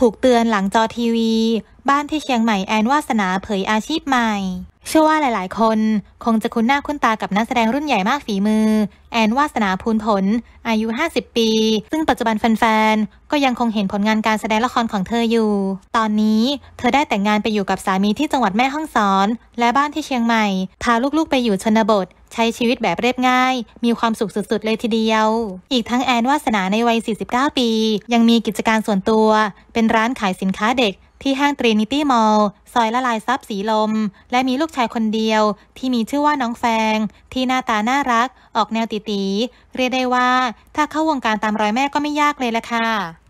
ถูกเตือนหลังจอทีวี บ้านที่เชียงใหม่แอนวาสนาเผยอาชีพใหม่ เชื่อว่าหลายๆ คนคงจะคุ้นหน้าคุ้นตากับนักแสดงรุ่นใหญ่มากฝีมือ แอนวาสนาพูนผล อายุ 50 ปี ซึ่งปัจจุบันแฟนๆ ก็ยังคงเห็นผลงานการแสดงละครของเธออยู่ ตอนนี้เธอได้แต่งงานไปอยู่กับสามีที่จังหวัดแม่ฮ่องสอน และบ้านที่เชียงใหม่พาลูกๆ ไปอยู่ชนบทใช้ชีวิตแบบเรียบง่าย มีความสุขสุดๆ เลยทีเดียว อีกทั้งแอนวาสนาในวัย 49 ปี ยังมีกิจการส่วนตัว เป็นร้านขายสินค้าเด็ก ที่ห้างตรีนิตี้มอลล์ซอยละลายซับสีลม และมีลูกชายคนเดียว ที่มีชื่อว่าน้องแฟง ที่หน้าตาน่ารัก ออกแนวตีตีเรียกได้ว่า ถ้าเข้าวงการตามรอยแม่ก็ไม่ยากเลยละค่ะ